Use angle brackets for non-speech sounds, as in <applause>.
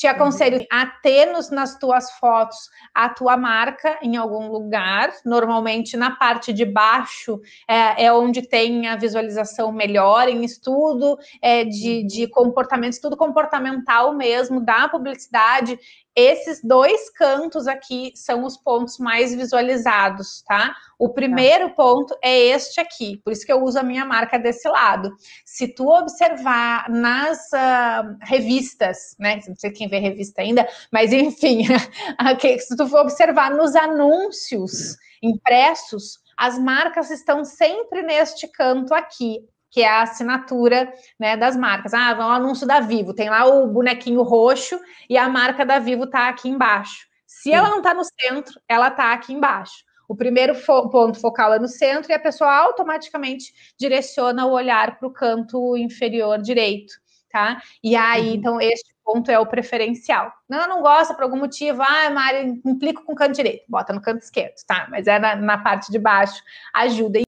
Te uhum. aconselho a ter nos, nas tuas fotos a tua marca em algum lugar. Normalmente na parte de baixo é, é onde tem a visualização melhor, em estudo é, de, uhum. de comportamento, estudo comportamental mesmo, da publicidade. Esses dois cantos aqui são os pontos mais visualizados, tá? O tá. primeiro tá. ponto é este aqui, por isso que eu uso a minha marca desse lado. Se tu observar nas uh, revistas, né? Não sei quem vê revista ainda, mas enfim, <laughs> se tu for observar nos anúncios impressos, as marcas estão sempre neste canto aqui, que é a assinatura né, das marcas. Ah, um anúncio da Vivo, tem lá o bonequinho roxo e a marca da Vivo está aqui embaixo. Se Sim. ela não está no centro, ela está aqui embaixo. O primeiro fo ponto focal é no centro e a pessoa automaticamente direciona o olhar para o canto inferior direito tá? E aí, uhum. então, este ponto é o preferencial. Não, não gosta por algum motivo, ah, Mari, implico com o canto direito, bota no canto esquerdo, tá? Mas é na, na parte de baixo, ajuda.